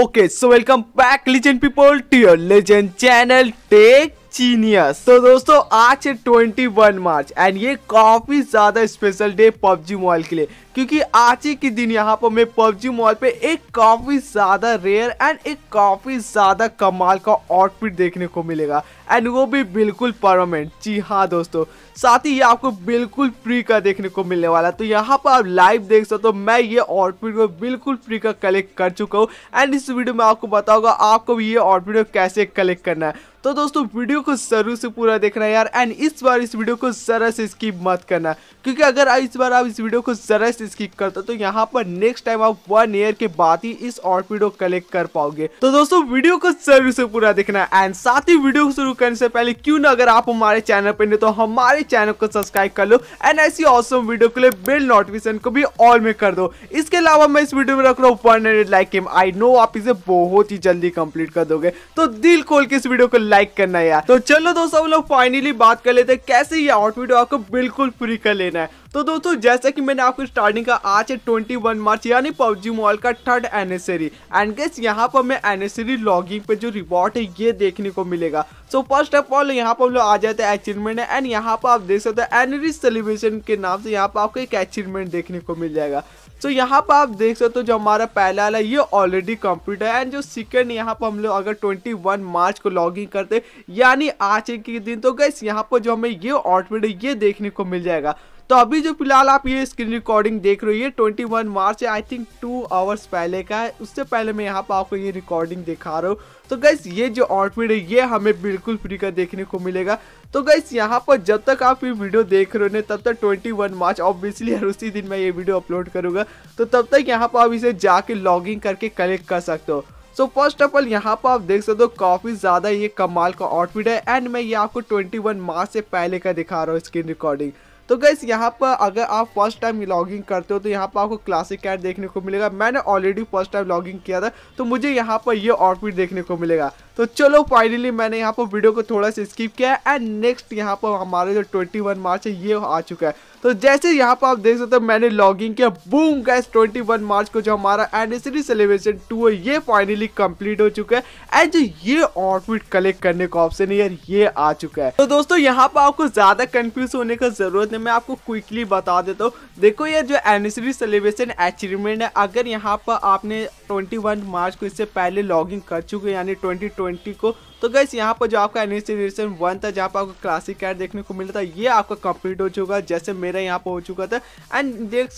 okay so welcome back legend people to your legend channel tech genius तो दोस्तों आज है 21 मार्च एंड ये काफी ज्यादा स्पेशल डे पबजी मोबाइल के लिए क्योंकि आज ही के दिन यहाँ पर मैं पबजी मॉल पे एक काफ़ी ज़्यादा रेयर एंड एक काफ़ी ज़्यादा कमाल का आउटफिट देखने को मिलेगा एंड वो भी बिल्कुल परमानेंट जी हाँ दोस्तों साथ ही ये आपको बिल्कुल फ्री का देखने को मिलने वाला है तो यहाँ पर आप लाइव देख सकते हो मैं ये आउटफिट को बिल्कुल फ्री का कलेक्ट कर चुका हूँ एंड इस वीडियो में आपको बताऊंगा आपको भी ये आउटफिट कैसे कलेक्ट करना है तो दोस्तों वीडियो को जरूर से पूरा देखना यार एंड इस बार इस वीडियो को ज़रा से स्किप मत करना क्योंकि अगर इस बार आप इस वीडियो को ज़रा जस्ट स्किप करते हो तो यहाँ पर नेक्स्ट टाइम आप वन ईयर के बाद ही इस ऑर्पिडो कलेक्ट कर पाओगे तो दोस्तों वीडियो को सभी से पूरा देखना एंड साथ ही वीडियो को शुरू करने से पहले क्यों ना अगर आप हमारे चैनल पर नहीं तो हमारे चैनल को सब्सक्राइब कर लो एंड ऐसी ऑसम वीडियो के लिए बिल नोटिफिकेशन को भी ऑल में कर दो इसके अलावा मैं इस वीडियो में रख रहा हूँ one like game I know आप इसे बहुत ही जल्दी कंप्लीट कर दोगे तो दिल खोल के इस वीडियो को लाइक करना यार तो चलो दोस्तों हम लोग फाइनली बात कर लेते हैं कैसे ये आउट वीडियो आपको बिल्कुल फ्री कर लेना है तो दोस्तों जैसा कि मैंने आपको स्टार्टिंग का आज है ट्वेंटी वन मार्च यानी पबजी मॉल का थर्ड एनिवर्सरी एंड गेस यहाँ पर हमें एनिवर्सरी लॉगिंग पे जो रिवॉर्ड है ये देखने को मिलेगा सो फर्स्ट ऑफ ऑल यहाँ पर हम लोग आ जाते हैं अचीवमेंट एंड यहाँ पर आप देख सकते हैं एनरी सेलिब्रेशन के नाम से यहाँ पर आपको एक अचीवमेंट देखने को मिल जाएगा सो so, यहाँ पर आप देख सकते हो जो हमारा पहला वाला ये ऑलरेडी कंप्लीट है एंड जो सेकंड यहाँ पर हम लोग अगर 21 मार्च को लॉगिंग करते यानी आज के दिन तो गैस यहाँ पर जो हमें ये है ये देखने को मिल जाएगा तो अभी जो फिलहाल आप ये स्क्रीन रिकॉर्डिंग देख रही है 21 March I think two hours पहले का है उससे पहले मैं यहाँ पर आपको ये रिकॉर्डिंग दिखा रहा हूँ तो गैस ये जो आउटफिट है ये हमें बिल्कुल फ्री का देखने को मिलेगा तो गैस यहाँ पर जब तक आप ये वीडियो देख रहे हो तब तक 21 मार्च ऑब्वियसली हर उसी दिन मैं ये वीडियो अपलोड करूँगा तो तब तक यहाँ पर आप इसे जाके इन करके कलेक्ट कर सकते हो सो फर्स्ट ऑफ ऑल यहाँ पर आप देख सकते हो काफ़ी ज़्यादा ये कमाल का आउटफिट है एंड मैं ये आपको वन मार्च से पहले का दिखा रहा हूँ स्क्रीन रिकॉर्डिंग तो गैस यहाँ पर अगर आप फर्स्ट टाइम लॉगिंग करते हो तो यहाँ पर आपको क्लासिक कैट देखने को मिलेगा मैंने ऑलरेडी फर्स्ट टाइम लॉगिंग किया था तो मुझे यहाँ पर ये आउटफिट देखने को मिलेगा तो चलो फाइनली मैंने यहाँ पर वीडियो को थोड़ा सा स्किप किया है एंड नेक्स्ट यहाँ पर हमारा जो ट्वेंटी मार्च है ये आ चुका है तो जैसे यहाँ पर आप देख सकते हो मैंने लॉगिंग किया बूम गैस 21 मार्च को जो हमारा एनिवर्सरी सेलिब्रेशन टू है ये फाइनली कंप्लीट हो चुका है एंड ये आउटफिट कलेक्ट करने का ऑप्शन यार ये आ चुका है तो दोस्तों यहाँ पर आपको ज़्यादा कंफ्यूज होने का ज़रूरत है मैं आपको क्विकली बता देता हूँ देखो यार जो एनिवर्सरी सेलिब्रेशन अचीवमेंट है अगर यहाँ पर आपने ट्वेंटी मार्च को इससे पहले लॉगिंग कर चुके यानी ट्वेंटी को तो गैस यहाँ पर जो आपका एन जनरेशन वन था जहाँ पर आपको क्लासिक कैट देखने को मिला था ये आपका कंप्लीट हो चुका जैसे मेरा यहाँ पर हो चुका था एंड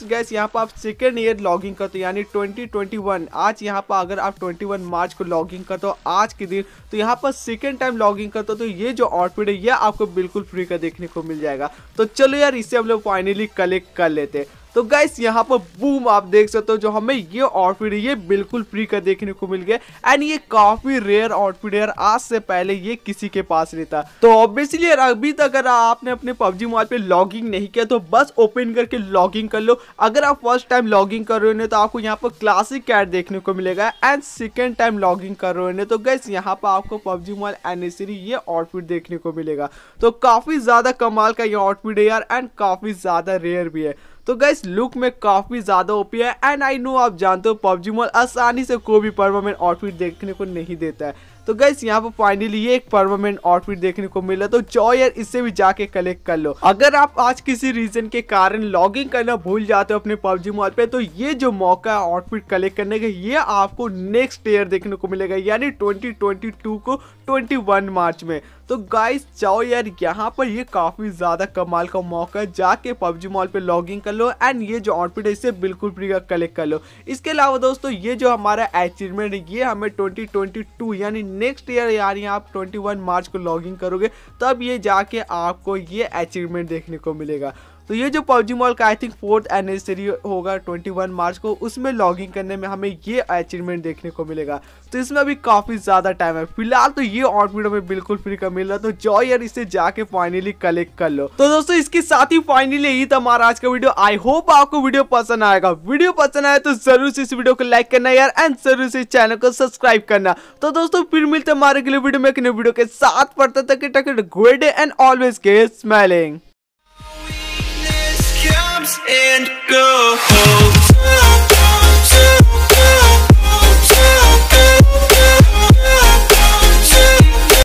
गैस यहाँ पर आप सेकेंड ईयर लॉगिंग करते हो यानी ट्वेंटी आज यहाँ पर अगर आप ट्वेंटी मार्च को लॉगिंग करते हो आज के दिन तो यहाँ पर सेकेंड टाइम लॉगिंग करते हो तो ये जो आउटपुट है ये आपको बिल्कुल फ्री का देखने को मिल जाएगा तो चलो यार इसे हम लोग फाइनली कलेक्ट कर लेते हैं तो गाइस यहाँ पर बूम आप देख सकते हो जो हमें ये आउटफिट ये बिल्कुल फ्री का देखने को मिल गया एंड ये काफी रेयर आउटफिट है आज से पहले ये किसी के पास नहीं था तो ऑब्वियसली अभी तक अगर आपने अपने पबजी मोबाइल पे लॉगिंग नहीं किया तो बस ओपन करके लॉगिंग कर लो अगर आप फर्स्ट टाइम लॉगिंग कर रहे हो तो आपको यहाँ पर क्लासिक कैट देखने को मिलेगा एंड सेकेंड टाइम लॉगिंग कर रहे हो तो गैस यहाँ पर आपको पबजी मोबाइल एनिसरी ये आउटफिट देखने को मिलेगा तो काफी ज्यादा कमाल का ये आउटफिट है यार एंड काफी ज्यादा रेयर भी है तो गैस लुक में काफ़ी ज़्यादा ओपी है एंड आई नो आप जानते हो पबजी मॉल आसानी से कोई भी परमानेंट आउटफिट देखने को नहीं देता है तो गैस यहाँ पर फाइनली ये एक परमानेंट आउटफिट देखने को मिला तो जाओ यार इससे भी जाके कलेक्ट कर लो अगर आप आज किसी रीजन के कारण लॉगिंग करना भूल जाते हो अपने पबजी मॉल पे तो ये जो मौका है आउटफिट कलेक्ट करने का ये आपको नेक्स्ट ईयर देखने को मिलेगा यानी 2022 को 21 मार्च में तो गाइस जाओ यार यहाँ पर ये काफ़ी ज़्यादा कमाल का मौका है जाके पबजी मॉल पे लॉगिंग कर लो एंड ये जो आउटफिट है इसे बिल्कुल फ्री का कलेक्ट कर लो इसके अलावा दोस्तों ये जो हमारा अचीवमेंट है ये हमें 2022 यानी नेक्स्ट ईयर यानी आप 21 मार्च को लॉगिन करोगे तब ये जाके आपको ये अचीवमेंट देखने को मिलेगा तो ये जो पबजी मॉल का आई थिंक फोर्थ एनिवर्सरी होगा 21 मार्च को उसमें लॉगिंग करने में हमें ये अचीवमेंट देखने को मिलेगा तो इसमें अभी काफ़ी ज़्यादा टाइम है फिलहाल तो ये आउटफिट हमें बिल्कुल फ्री का मिल रहा तो जाओ यार इसे जाके फाइनली कलेक्ट कर लो तो दोस्तों इसके साथ ही फाइनली यही था हमारा आज का वीडियो आई होप आपको वीडियो पसंद आएगा वीडियो पसंद आए तो जरूर से इस वीडियो को लाइक करना यार एंड जरूर से चैनल को सब्सक्राइब करना तो दोस्तों फिर मिलते हमारे अगले वीडियो में वीडियो के साथ पढ़ते तक good and always keep smelling